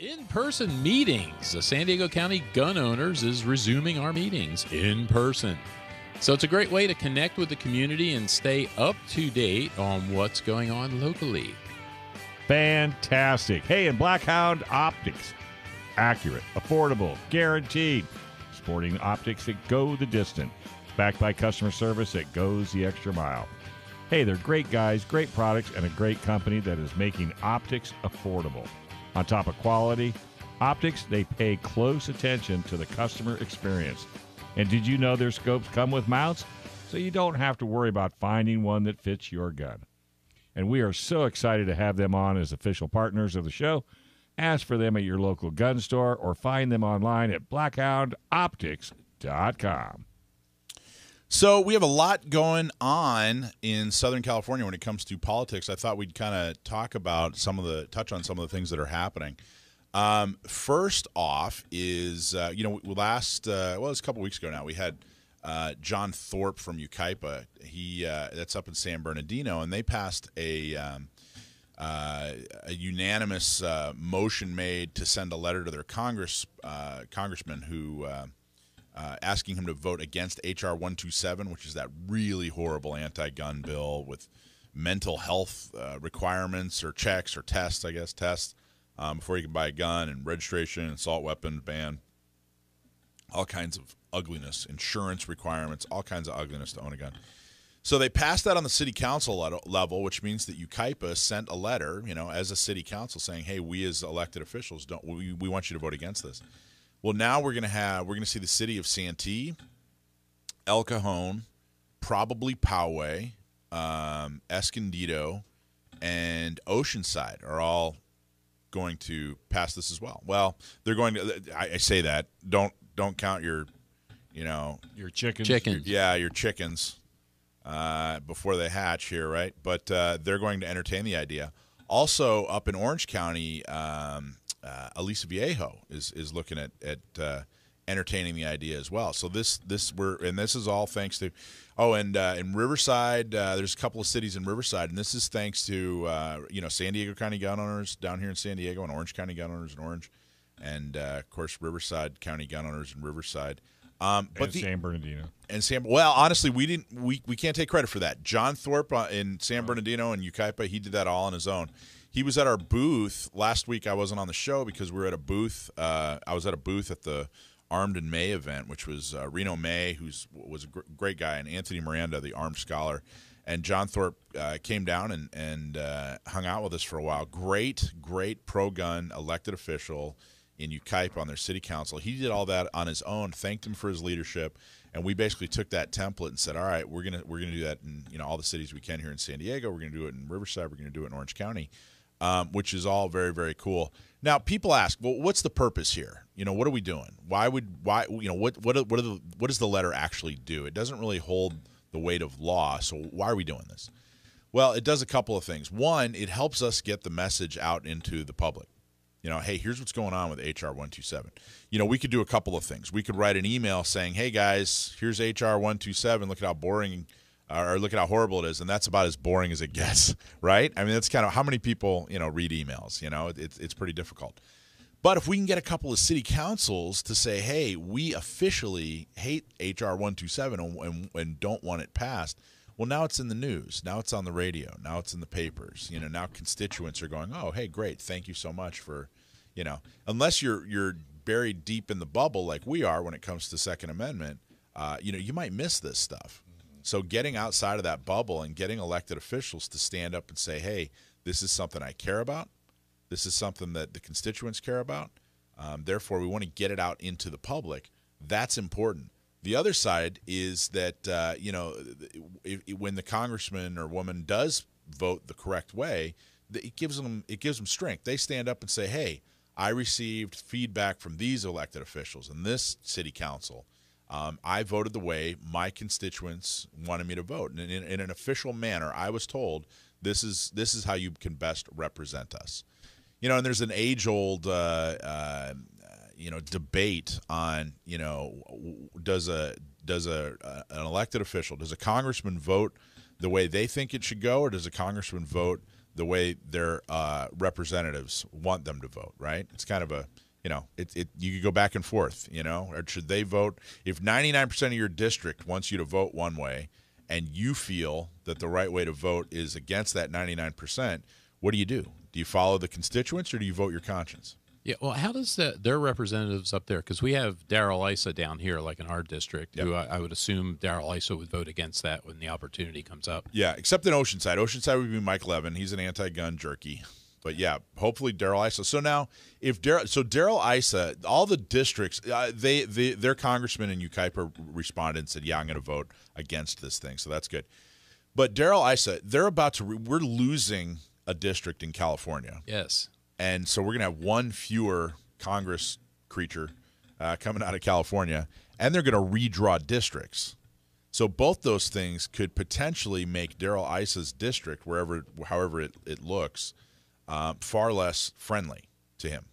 In person meetings. The San Diego County Gun Owners is resuming our meetings in person. So it's a great way to connect with the community and stay up to date on what's going on locally. Fantastic. Hey, and Blackhound Optics. Accurate, affordable, guaranteed. Sporting optics that go the distance. Backed by customer service that goes the extra mile. Hey, they're great guys, great products, and a great company that is making optics affordable. On top of quality, optics, they pay close attention to the customer experience. And did you know their scopes come with mounts? So you don't have to worry about finding one that fits your gun. And we are so excited to have them on as official partners of the show. Ask for them at your local gun store or find them online at blackhoundoptics.com. So we have a lot going on in Southern California when it comes to politics. I thought we'd kind of talk about some of the touch on some of the things that are happening. Um, first off is uh, you know last uh, well it's a couple weeks ago now we had uh, John Thorpe from Ukipa. He uh, that's up in San Bernardino, and they passed a. Um, uh, a unanimous uh, motion made to send a letter to their Congress congressman who uh, asking him to vote against HR 127, which is that really horrible anti gun bill with mental health uh, requirements or checks or tests, I guess, tests um, before you can buy a gun and registration, assault weapon ban, all kinds of ugliness, insurance requirements, all kinds of ugliness to own a gun. So they passed that on the city council level, which means that UKIPA sent a letter, you know, as a city council saying, "Hey, we as elected officials don't we, we want you to vote against this." Well, now we're gonna have we're gonna see the city of Santee, El Cajon, probably Poway, um, Escondido, and Oceanside are all going to pass this as well. Well, they're going to. I, I say that don't don't count your, you know, your chickens. Chickens. Your, yeah, your chickens. Uh, before they hatch here, right? But uh, they're going to entertain the idea. Also, up in Orange County, um, uh, Elisa Viejo is is looking at at uh, entertaining the idea as well. So this this we're and this is all thanks to oh and uh, in Riverside uh, there's a couple of cities in Riverside and this is thanks to uh, you know San Diego County gun owners down here in San Diego and Orange County gun owners in Orange and uh, of course Riverside County gun owners in Riverside. Um, but and the, San Bernardino and San well honestly we didn't we, we can't take credit for that. John Thorpe uh, in San Bernardino and Yucaipa he did that all on his own he was at our booth last week. I wasn't on the show because we were at a booth. Uh, I was at a booth at the Armed in May event, which was uh, Reno May, who was a gr- great guy, and Anthony Miranda, the Armed Scholar. And John Thorpe uh, came down and, and uh, hung out with us for a while. Great, great pro gun elected official in Ukipe on their city council. He did all that on his own, thanked him for his leadership, and we basically took that template and said, "All right, we're gonna we're gonna do that in you know all the cities we can here in San Diego. We're gonna do it in Riverside. We're gonna do it in Orange County." um, which is all very very cool. Now people ask, well, what's the purpose here? You know, what are we doing? Why would why you know what what what, the, what does the letter actually do? It doesn't really hold the weight of law. So why are we doing this? Well, it does a couple of things. One, it helps us get the message out into the public. You know, hey, here's what's going on with HR 127. You know, we could do a couple of things. We could write an email saying, hey guys, here's HR 127. Look at how boring or look at how horrible it is and that's about as boring as it gets right i mean that's kind of how many people you know read emails you know it's, it's pretty difficult but if we can get a couple of city councils to say hey we officially hate hr 127 and, and, and don't want it passed well now it's in the news now it's on the radio now it's in the papers you know now constituents are going oh hey great thank you so much for you know unless you're you're buried deep in the bubble like we are when it comes to second amendment uh, you know you might miss this stuff so getting outside of that bubble and getting elected officials to stand up and say, hey, this is something I care about. This is something that the constituents care about. Um, therefore, we want to get it out into the public. That's important. The other side is that, uh, you know, if, if, when the congressman or woman does vote the correct way, it gives them it gives them strength. They stand up and say, "Hey, I received feedback from these elected officials and this city council um, I voted the way my constituents wanted me to vote, and in, in, an official manner, I was told this is this is how you can best represent us. You know, and there's an age-old, uh, uh, you know, debate on you know does a does a uh, an elected official does a congressman vote the way they think it should go, or does a congressman vote the way their uh, representatives want them to vote? Right? It's kind of a you know, it, it you could go back and forth, you know, or should they vote? If 99% of your district wants you to vote one way and you feel that the right way to vote is against that 99%, what do you do? Do you follow the constituents or do you vote your conscience? Yeah, well, how does the, their representatives up there? Because we have Daryl Issa down here, like in our district, yep. who I, I, would assume Daryl Issa would vote against that when the opportunity comes up. Yeah, except in Oceanside. Oceanside would be Mike Levin. He's an anti-gun jerky but yeah, hopefully Daryl Issa. So now, if Daryl, so Daryl Issa, all the districts, uh, they, they their congressman and UKIPA responded and said, "Yeah, I'm going to vote against this thing." So that's good. But Daryl Issa, they're about to. Re- we're losing a district in California. Yes, and so we're going to have one fewer Congress creature uh, coming out of California, and they're going to redraw districts. So both those things could potentially make Daryl Issa's district, wherever, however it, it looks, uh, far less friendly to him.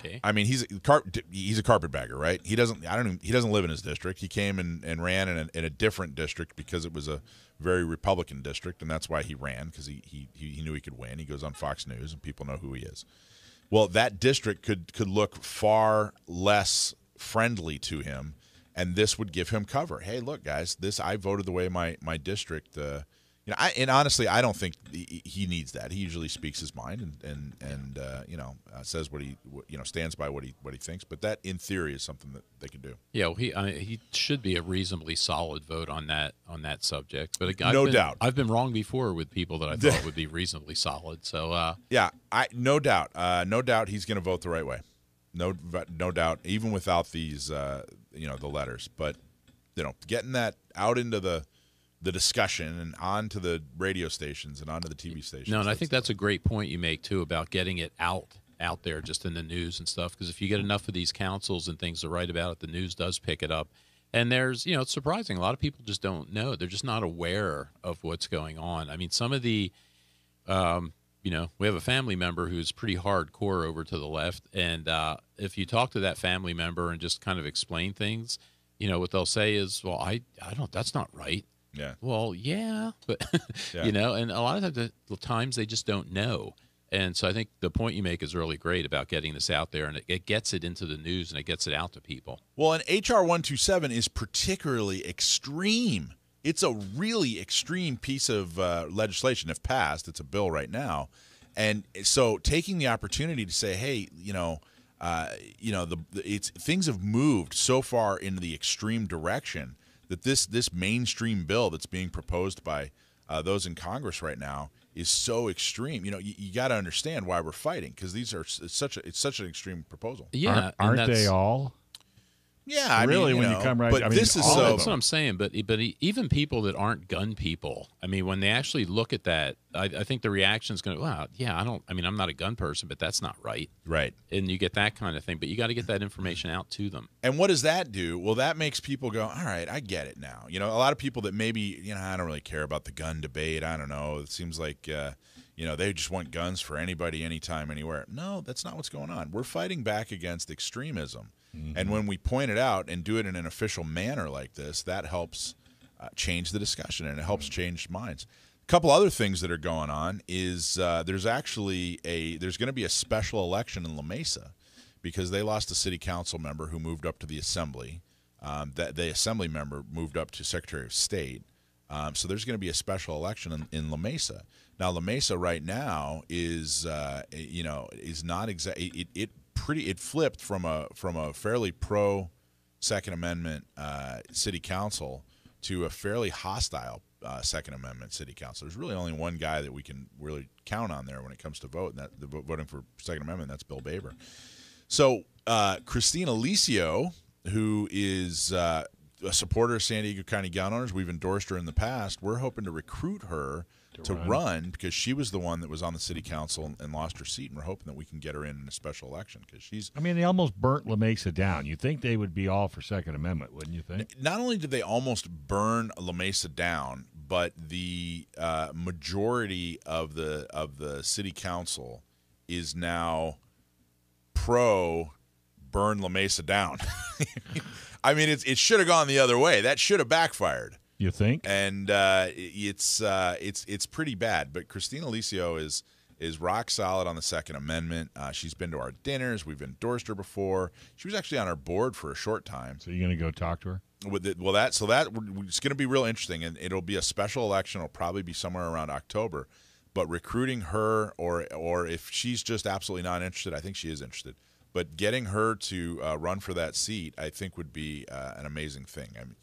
Okay. I mean, he's a car- he's a carpetbagger, right? He doesn't. I don't. Even, he doesn't live in his district. He came and, and ran in a, in a different district because it was a very Republican district, and that's why he ran because he, he he knew he could win. He goes on Fox News, and people know who he is. Well, that district could could look far less friendly to him, and this would give him cover. Hey, look, guys, this I voted the way my my district. Uh, you know, I, and honestly, I don't think he needs that. He usually speaks his mind and and and uh, you know uh, says what he you know stands by what he what he thinks. But that, in theory, is something that they can do. Yeah, well, he I mean, he should be a reasonably solid vote on that on that subject. But no been, doubt, I've been wrong before with people that I thought would be reasonably solid. So uh, yeah, I no doubt, uh, no doubt, he's going to vote the right way. No, no doubt, even without these uh, you know the letters. But you know, getting that out into the the discussion and on to the radio stations and onto the TV stations. No, and I think that's a great point you make too about getting it out out there just in the news and stuff because if you get enough of these councils and things to write about it, the news does pick it up. And there's, you know, it's surprising. A lot of people just don't know. They're just not aware of what's going on. I mean, some of the, um, you know, we have a family member who's pretty hardcore over to the left. And uh, if you talk to that family member and just kind of explain things, you know, what they'll say is, well, I, I don't, that's not right yeah. Well, yeah, but yeah. you know, and a lot of times, the times they just don't know. And so I think the point you make is really great about getting this out there and it, it, gets it into the news and it gets it out to people. Well, and HR 127 is particularly extreme. It's a really extreme piece of uh, legislation, if passed, it's a bill right now. And so taking the opportunity to say, hey, you know, uh, you know, the, the, it's things have moved so far in the extreme direction that this this mainstream bill that's being proposed by uh, those in Congress right now is so extreme. You know, you, you got to understand why we're fighting because these are it's such a it's such an extreme proposal. Yeah, aren't, aren't they all? Yeah, I really, mean, when you, know, you come right, but I mean, this is so, that's what I'm saying. But but even people that aren't gun people, I mean, when they actually look at that, I, I think the reaction is going to, wow, yeah, I don't, I mean, I'm not a gun person, but that's not right, right? And you get that kind of thing, but you got to get that information out to them. And what does that do? Well, that makes people go, all right, I get it now. You know, a lot of people that maybe, you know, I don't really care about the gun debate. I don't know. It seems like. Uh, you know, they just want guns for anybody, anytime, anywhere. No, that's not what's going on. We're fighting back against extremism. Mm-hmm. And when we point it out and do it in an official manner like this, that helps uh, change the discussion and it helps mm-hmm. change minds. A couple other things that are going on is uh, there's actually a there's going to be a special election in La Mesa because they lost a city council member who moved up to the assembly. Um, that the assembly member moved up to Secretary of State. Um, so there's going to be a special election in, in La Mesa. Now La Mesa right now is uh, eh, you know is not exactly It, it pretty it flipped from a from a fairly pro Second Amendment uh, city council to a fairly hostile uh, Second Amendment city council. There's really only one guy that we can really count on there when it comes to vote, and that the voting for Second Amendment. That's Bill Baber. So uh, Christine Alicio, who is uh, a supporter of San Diego County Gun Owners. We've endorsed her in the past. We're hoping to recruit her to, to run. run. because she was the one that was on the city council and, lost her seat, and we're hoping that we can get her in in a special election because she's. I mean, they almost burnt La Mesa down. You think they would be all for Second Amendment, wouldn't you think? Not only did they almost burn La Mesa down, but the uh, majority of the of the city council is now pro burn La Mesa down. I mean, it's, it should have gone the other way. That should have backfired. You think? And uh, it's uh, it's it's pretty bad. But Christina Licio is is rock solid on the Second Amendment. Uh, she's been to our dinners. We've endorsed her before. She was actually on our board for a short time. So you're going to go talk to her? The, well, that so that it's going to be real interesting, and it'll be a special election. It'll probably be somewhere around October. But recruiting her, or or if she's just absolutely not interested, I think she is interested. But getting her to uh, run for that seat, I think, would be uh, an amazing thing. I mean,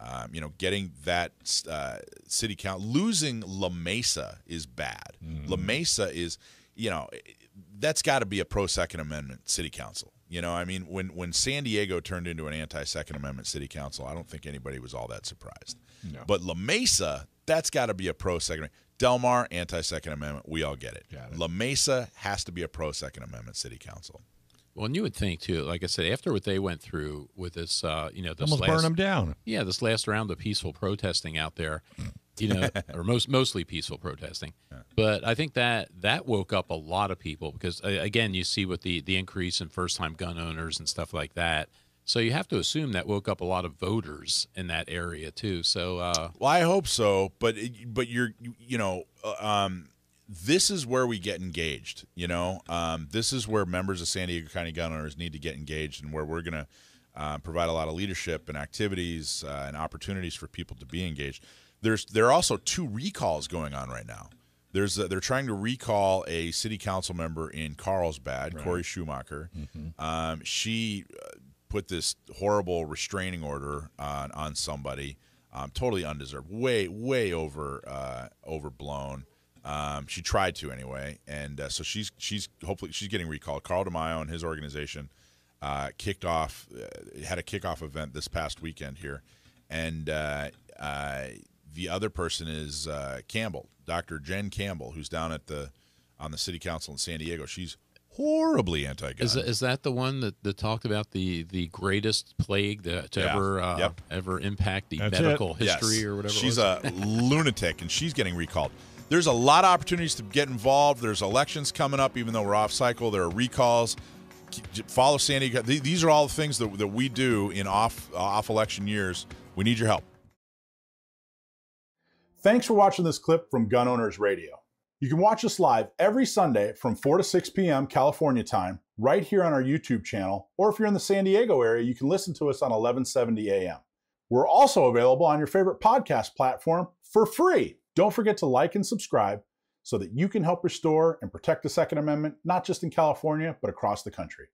um, you know, getting that uh, city council, losing La Mesa is bad. Mm. La Mesa is, you know, that's got to be a pro Second Amendment city council. You know, I mean, when when San Diego turned into an anti Second Amendment city council, I don't think anybody was all that surprised. No. But La Mesa, that's got to be a pro Second. Del Mar anti Second Amendment. We all get it. it. La Mesa has to be a pro Second Amendment city council. Well, and you would think too, like I said, after what they went through with this, uh, you know, this almost last, burn them down. Yeah, this last round of peaceful protesting out there, you know, or most mostly peaceful protesting. Yeah. But I think that that woke up a lot of people because again, you see with the the increase in first time gun owners and stuff like that. So you have to assume that woke up a lot of voters in that area too. So, uh, well, I hope so, but but you're you, you know, uh, um, this is where we get engaged. You know, um, this is where members of San Diego County gun owners need to get engaged, and where we're going to uh, provide a lot of leadership and activities uh, and opportunities for people to be engaged. There's there are also two recalls going on right now. There's a, they're trying to recall a city council member in Carlsbad, right. Corey Schumacher. Mm-hmm. Um, she uh, put this horrible restraining order on on somebody, um, totally undeserved, way way over uh, overblown. Um, she tried to anyway, and uh, so she's she's hopefully she's getting recalled. Carl DeMaio and his organization uh, kicked off uh, had a kickoff event this past weekend here, and uh, uh, the other person is uh, Campbell, Dr. Jen Campbell, who's down at the on the city council in San Diego. She's horribly anti-gun. Is, is that the one that, that talked about the the greatest plague that, to yeah. ever uh, yep. ever impact the That's medical it. history yes. or whatever? She's a lunatic, and she's getting recalled there's a lot of opportunities to get involved. There's elections coming up, even though we're off cycle. There are recalls. Follow San Diego. These are all the things that, that we do in off uh, off election years. We need your help. Thanks for watching this clip from Gun Owners Radio. You can watch us live every Sunday from 4 to 6 p.m. California time right here on our YouTube channel, or if you're in the San Diego area, you can listen to us on 1170 a.m. We're also available on your favorite podcast platform for free. Don't forget to like and subscribe so that you can help restore and protect the Second Amendment, not just in California, but across the country.